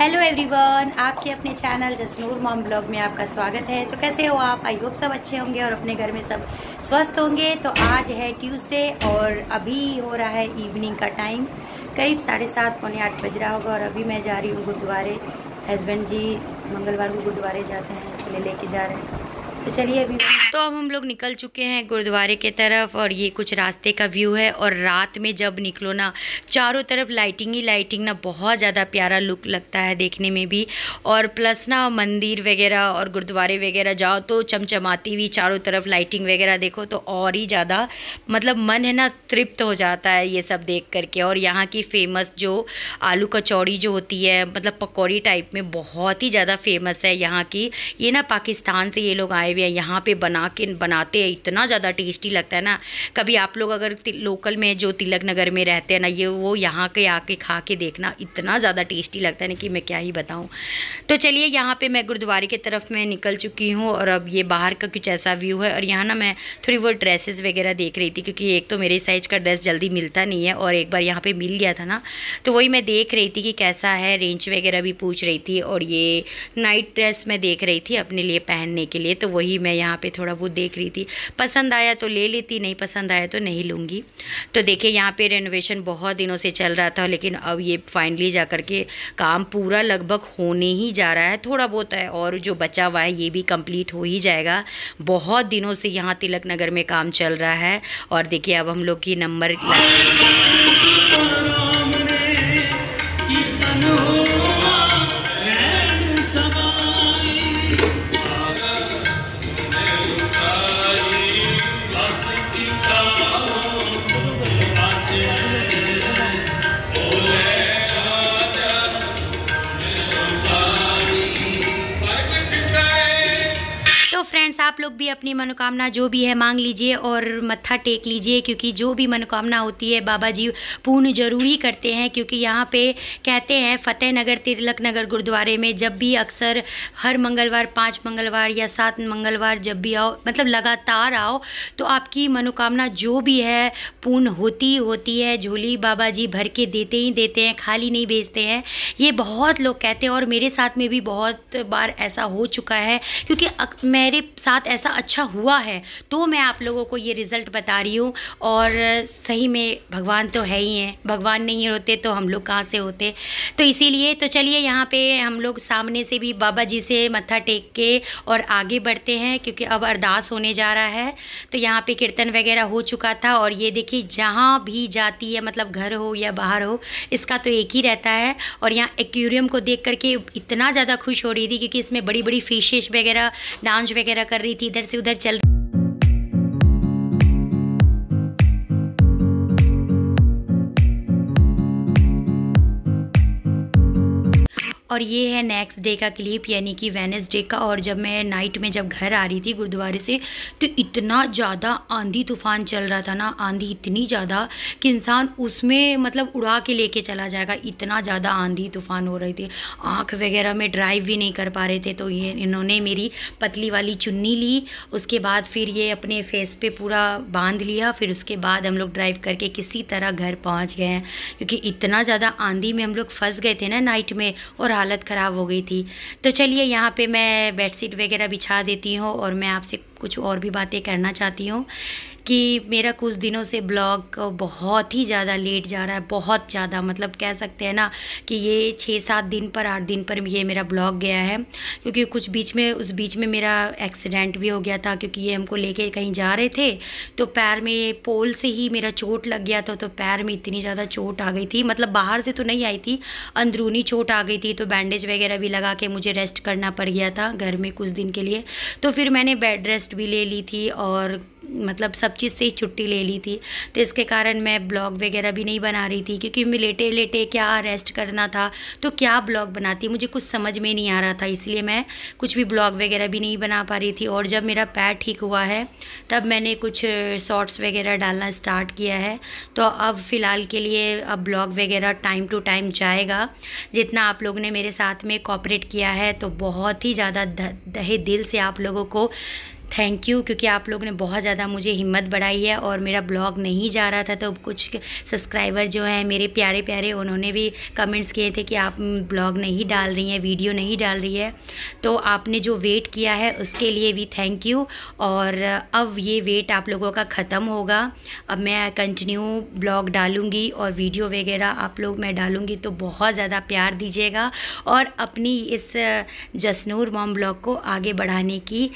Hello everyone आपके अपने channel Jasnoor mom blog में आपका स्वागत है तो कैसे हो आप आई होप सब अच्छे होंगे और अपने घर में सब स्वस्थ होंगे तो आज है ट्यूसडे और अभी हो रहा है इवनिंग का टाइम करीब साढ़े सात पौने आठ बज रहा होगा और अभी मैं जा रही हूँ गुरुद्वारे हस्बैंड जी मंगलवार को गुरुद्वारे जाते हैं इसलिए लेके जा रहे हैं तो चलिए अभी तो अब हम लोग निकल चुके हैं गुरुद्वारे के तरफ और ये कुछ रास्ते का व्यू है और रात में जब निकलो ना चारों तरफ लाइटिंग ही लाइटिंग ना बहुत ज़्यादा प्यारा लुक लगता है देखने में भी और प्लस ना मंदिर वगैरह और गुरुद्वारे वगैरह जाओ तो चमचमाती हुई चारों तरफ लाइटिंग वगैरह देखो तो और ही ज़्यादा मतलब मन है ना तृप्त हो जाता है ये सब देख करके और यहाँ की फेमस जो आलू कचौड़ी जो होती है मतलब पकौड़ी टाइप में बहुत ही ज़्यादा फेमस है यहाँ की ये ना पाकिस्तान से ये लोग आए बनाए हुए हैं यहाँ पे बना के बनाते हैं इतना ज़्यादा टेस्टी लगता है ना कभी आप लोग अगर लोकल में जो तिलक नगर में रहते हैं ना ये वो यहाँ के आके खा के देखना इतना ज़्यादा टेस्टी लगता है ना कि मैं क्या ही बताऊँ तो चलिए यहाँ पर मैं गुरुद्वारे की तरफ मैं निकल चुकी हूँ और अब ये बाहर का कुछ ऐसा व्यू है और यहाँ ना मैं थोड़ी वो ड्रेसेस वगैरह देख रही थी क्योंकि एक तो मेरे साइज़ का ड्रेस जल्दी मिलता नहीं है और एक बार यहाँ पर मिल गया था ना तो वही मैं देख रही थी कि कैसा है रेंज वगैरह भी पूछ रही थी और ये नाइट ड्रेस मैं देख रही थी अपने लिए पहनने के लिए तो वो वही मैं यहाँ पे थोड़ा बहुत देख रही थी पसंद आया तो ले लेती नहीं पसंद आया तो नहीं लूँगी तो देखिए यहाँ पे रेनोवेशन बहुत दिनों से चल रहा था लेकिन अब ये फाइनली जा कर के काम पूरा लगभग होने ही जा रहा है थोड़ा बहुत है और जो बचा हुआ है ये भी कम्प्लीट हो ही जाएगा बहुत दिनों से यहाँ तिलक नगर में काम चल रहा है और देखिए अब हम लोग की नंबर friends. फ्रेंड्स आप लोग भी अपनी मनोकामना जो भी है मांग लीजिए और मत्था टेक लीजिए क्योंकि जो भी मनोकामना होती है बाबा जी पूर्ण जरूरी करते हैं क्योंकि यहाँ पे कहते हैं फतेह नगर तिरलक नगर गुरुद्वारे में जब भी अक्सर हर मंगलवार पाँच मंगलवार या सात मंगलवार जब भी आओ मतलब लगातार आओ तो आपकी मनोकामना जो भी है पूर्ण होती होती है झोली बाबा जी भर के देते ही देते हैं खाली नहीं भेजते हैं ये बहुत लोग कहते हैं और मेरे साथ में भी बहुत बार ऐसा हो चुका है क्योंकि मेरे साथ ऐसा अच्छा हुआ है तो मैं आप लोगों को ये रिज़ल्ट बता रही हूँ और सही में भगवान तो है ही हैं भगवान नहीं होते तो हम लोग कहाँ से होते तो इसीलिए तो चलिए यहाँ पे हम लोग सामने से भी बाबा जी से मत्था टेक के और आगे बढ़ते हैं क्योंकि अब अरदास होने जा रहा है तो यहाँ पर कीर्तन वगैरह हो चुका था और ये देखिए जहाँ भी जाती है मतलब घर हो या बाहर हो इसका तो एक ही रहता है और यहाँ एक्वेरियम को देख करके इतना ज़्यादा खुश हो रही थी क्योंकि इसमें बड़ी बड़ी फिशेज वगैरह डांस वगैरह कर रही थी इधर से उधर चल और ये है नेक्स्ट डे का क्लिप यानी कि वेनसडे का और जब मैं नाइट में जब घर आ रही थी गुरुद्वारे से तो इतना ज़्यादा आंधी तूफान चल रहा था ना आंधी इतनी ज़्यादा कि इंसान उसमें मतलब उड़ा के लेके चला जाएगा इतना ज़्यादा आंधी तूफान हो रही थी आँख वगैरह में ड्राइव भी नहीं कर पा रहे थे तो ये इन्होंने मेरी पतली वाली चुन्नी ली उसके बाद फिर ये अपने फेस पर पूरा बांध लिया फिर उसके बाद हम लोग ड्राइव करके किसी तरह घर पहुँच गए हैं क्योंकि इतना ज़्यादा आंधी में हम लोग फंस गए थे ना नाइट में और हालांकि हालत ख़राब हो गई थी तो चलिए यहाँ पे मैं बेडशीट वगैरह बिछा देती हूँ और मैं आपसे कुछ और भी बातें करना चाहती हूँ कि मेरा कुछ दिनों से ब्लॉग बहुत ही ज़्यादा लेट जा रहा है बहुत ज़्यादा मतलब कह सकते हैं ना कि ये छः सात दिन पर आठ दिन पर ये मेरा ब्लॉग गया है क्योंकि कुछ बीच में उस बीच में मेरा एक्सीडेंट भी हो गया था क्योंकि ये हमको लेके कहीं जा रहे थे तो पैर में पोल से ही मेरा चोट लग गया था तो पैर में इतनी ज़्यादा चोट आ गई थी मतलब बाहर से तो नहीं आई थी अंदरूनी चोट आ गई थी तो बैंडेज वगैरह भी लगा के मुझे रेस्ट करना पड़ गया था घर में कुछ दिन के लिए तो फिर मैंने बेड रेस्ट रेस्ट भी ले ली थी और मतलब सब चीज़ से ही छुट्टी ले ली थी तो इसके कारण मैं ब्लॉग वगैरह भी नहीं बना रही थी क्योंकि मैं लेटे लेटे क्या रेस्ट करना था तो क्या ब्लॉग बनाती मुझे कुछ समझ में नहीं आ रहा था इसलिए मैं कुछ भी ब्लॉग वगैरह भी नहीं बना पा रही थी और जब मेरा पैर ठीक हुआ है तब मैंने कुछ शॉर्ट्स वगैरह डालना स्टार्ट किया है तो अब फ़िलहाल के लिए अब ब्लॉग वगैरह टाइम टू टाइम जाएगा जितना आप लोगों ने मेरे साथ में कॉपरेट किया है तो बहुत ही ज़्यादा दहे दिल से आप लोगों को थैंक यू क्योंकि आप लोग ने बहुत ज़्यादा मुझे हिम्मत बढ़ाई है और मेरा ब्लॉग नहीं जा रहा था तो कुछ सब्सक्राइबर जो हैं मेरे प्यारे प्यारे उन्होंने भी कमेंट्स किए थे कि आप ब्लॉग नहीं डाल रही हैं वीडियो नहीं डाल रही है तो आपने जो वेट किया है उसके लिए भी थैंक यू और अब ये वेट आप लोगों का ख़त्म होगा अब मैं कंटिन्यू ब्लॉग डालूँगी और वीडियो वगैरह आप लोग मैं डालूँगी तो बहुत ज़्यादा प्यार दीजिएगा और अपनी इस जसनूर मॉम ब्लॉग को आगे बढ़ाने की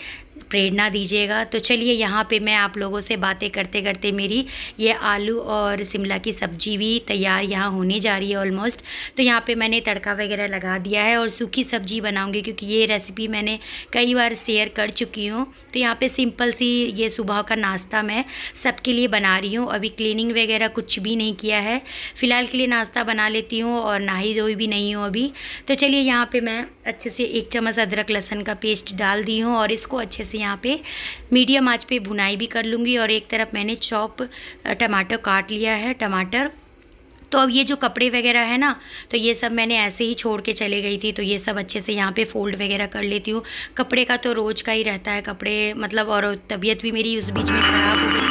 प्रेरणा दीजिएगा तो चलिए यहाँ पे मैं आप लोगों से बातें करते करते मेरी ये आलू और शिमला की सब्जी भी तैयार यहाँ होने जा रही है ऑलमोस्ट तो यहाँ पे मैंने तड़का वगैरह लगा दिया है और सूखी सब्जी बनाऊँगी क्योंकि ये रेसिपी मैंने कई बार शेयर कर चुकी हूँ तो यहाँ पर सिंपल सी ये सुबह का नाश्ता मैं सबके लिए बना रही हूँ अभी क्लिनिंग वगैरह कुछ भी नहीं किया है फ़िलहाल के लिए नाश्ता बना लेती हूँ और ही धोई भी नहीं हूँ अभी तो चलिए यहाँ पर मैं अच्छे से एक चम्मच अदरक लहसन का पेस्ट डाल दी हूँ और इसको अच्छे से से यहाँ पे मीडियम आंच पे बुनाई भी कर लूँगी और एक तरफ मैंने चॉप टमाटर काट लिया है टमाटर तो अब ये जो कपड़े वगैरह है ना तो ये सब मैंने ऐसे ही छोड़ के चले गई थी तो ये सब अच्छे से यहाँ पे फोल्ड वगैरह कर लेती हूँ कपड़े का तो रोज़ का ही रहता है कपड़े मतलब और तबीयत भी मेरी उस बीच में ख़राब हो गई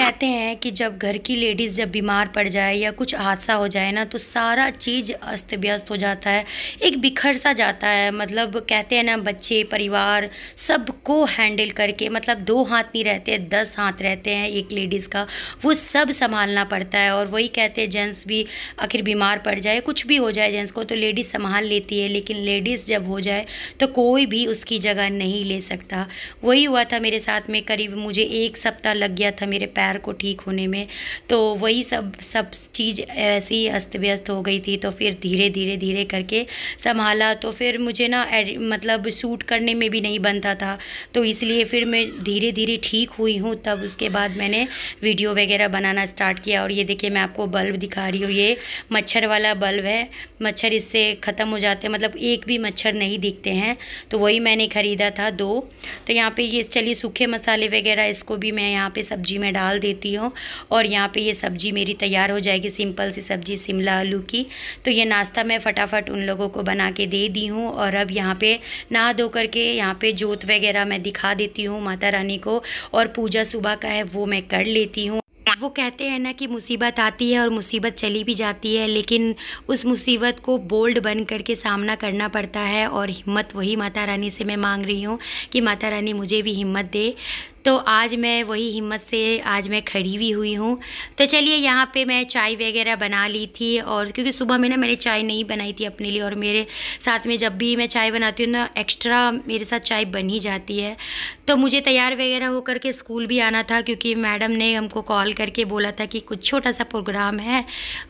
कहते हैं हैं कि जब घर की लेडीज़ जब बीमार पड़ जाए या कुछ हादसा हो जाए ना तो सारा चीज़ अस्त व्यस्त हो जाता है एक बिखर सा जाता है मतलब कहते हैं ना बच्चे परिवार सबको हैंडल करके मतलब दो हाथ नहीं रहते दस हाथ रहते हैं एक लेडीज़ का वो सब संभालना पड़ता है और वही कहते हैं जेंट्स भी आखिर बीमार पड़ जाए कुछ भी हो जाए जेंट्स को तो लेडीज़ संभाल लेती है लेकिन लेडीज़ जब हो जाए तो कोई भी उसकी जगह नहीं ले सकता वही हुआ था मेरे साथ में करीब मुझे एक सप्ताह लग गया था मेरे पैर को ठीक होने में तो वही सब सब चीज़ ऐसे ही अस्त व्यस्त हो गई थी तो फिर धीरे धीरे धीरे करके संभाला तो फिर मुझे ना मतलब शूट करने में भी नहीं बनता था तो इसलिए फिर मैं धीरे धीरे ठीक हुई हूँ तब उसके बाद मैंने वीडियो वगैरह बनाना स्टार्ट किया और ये देखिए मैं आपको बल्ब दिखा रही हूँ ये मच्छर वाला बल्ब है मच्छर इससे ख़त्म हो जाते हैं मतलब एक भी मच्छर नहीं दिखते हैं तो वही मैंने ख़रीदा था दो तो यहाँ पे ये चलिए सूखे मसाले वगैरह इसको भी मैं यहाँ पे सब्जी में डाल देती हूँ और यहाँ पे ये सब्ज़ी मेरी तैयार हो जाएगी सिंपल सी सब्ज़ी शिमला आलू की तो ये नाश्ता मैं फटाफट उन लोगों को बना के दे दी हूँ और अब यहाँ पे नहा धो करके यहाँ पे जोत वगैरह मैं दिखा देती हूँ माता रानी को और पूजा सुबह का है वो मैं कर लेती हूँ वो कहते हैं ना कि मुसीबत आती है और मुसीबत चली भी जाती है लेकिन उस मुसीबत को बोल्ड बन करके सामना करना पड़ता है और हिम्मत वही माता रानी से मैं मांग रही हूँ कि माता रानी मुझे भी हिम्मत दे तो आज मैं वही हिम्मत से आज मैं खड़ी भी हुई हूँ तो चलिए यहाँ पे मैं चाय वगैरह बना ली थी और क्योंकि सुबह में ना मैंने चाय नहीं बनाई थी अपने लिए और मेरे साथ में जब भी मैं चाय बनाती हूँ ना एक्स्ट्रा मेरे साथ चाय बन ही जाती है तो मुझे तैयार वगैरह होकर के स्कूल भी आना था क्योंकि मैडम ने हमको कॉल करके बोला था कि कुछ छोटा सा प्रोग्राम है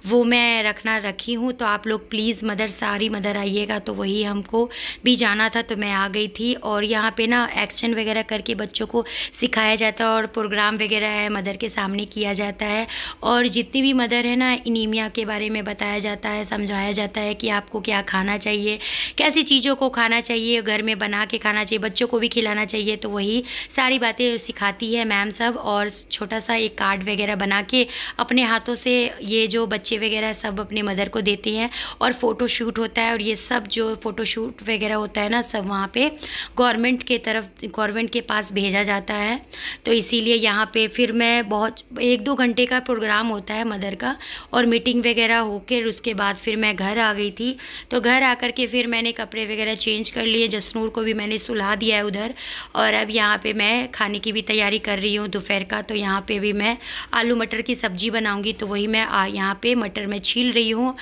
वो मैं रखना रखी हूँ तो आप लोग प्लीज़ मदर सारी मदर आइएगा तो वही हमको भी जाना था तो मैं आ गई थी और यहाँ पर ना एक्सटेंड वगैरह करके बच्चों को सिखाया जाता है और प्रोग्राम वगैरह है मदर के सामने किया जाता है और जितनी भी मदर है ना इनीमिया के बारे में बताया जाता है समझाया जाता है कि आपको क्या खाना चाहिए कैसी चीज़ों को खाना चाहिए घर में बना के खाना चाहिए बच्चों को भी खिलाना चाहिए तो वही सारी बातें सिखाती है मैम सब और छोटा सा एक कार्ड वगैरह बना के अपने हाथों से ये जो बच्चे वगैरह सब अपने मदर को देते हैं और फ़ोटो शूट होता है और ये सब जो फ़ोटो शूट वगैरह होता है ना सब वहाँ पे गवर्नमेंट के तरफ गवर्नमेंट के पास भेजा जाता है है तो इसीलिए यहाँ पे फिर मैं बहुत एक दो घंटे का प्रोग्राम होता है मदर का और मीटिंग वगैरह होकर उसके बाद फिर मैं घर आ गई थी तो घर आकर के फिर मैंने कपड़े वगैरह चेंज कर लिए जसनूर को भी मैंने सुला दिया है उधर और अब यहाँ पर मैं खाने की भी तैयारी कर रही हूँ दोपहर का तो यहाँ पर भी मैं आलू मटर की सब्ज़ी बनाऊँगी तो वही मैं यहाँ पर मटर में छील रही हूँ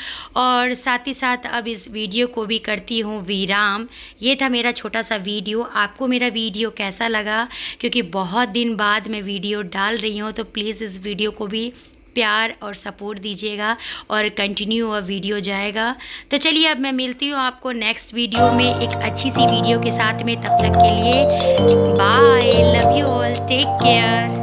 और साथ ही साथ अब इस वीडियो को भी करती हूँ विराम ये था मेरा छोटा सा वीडियो आपको मेरा वीडियो कैसा लगा क्योंकि बहुत बहुत दिन बाद मैं वीडियो डाल रही हूँ तो प्लीज़ इस वीडियो को भी प्यार और सपोर्ट दीजिएगा और कंटिन्यू वह वीडियो जाएगा तो चलिए अब मैं मिलती हूँ आपको नेक्स्ट वीडियो में एक अच्छी सी वीडियो के साथ में तब तक के लिए bye love you all take care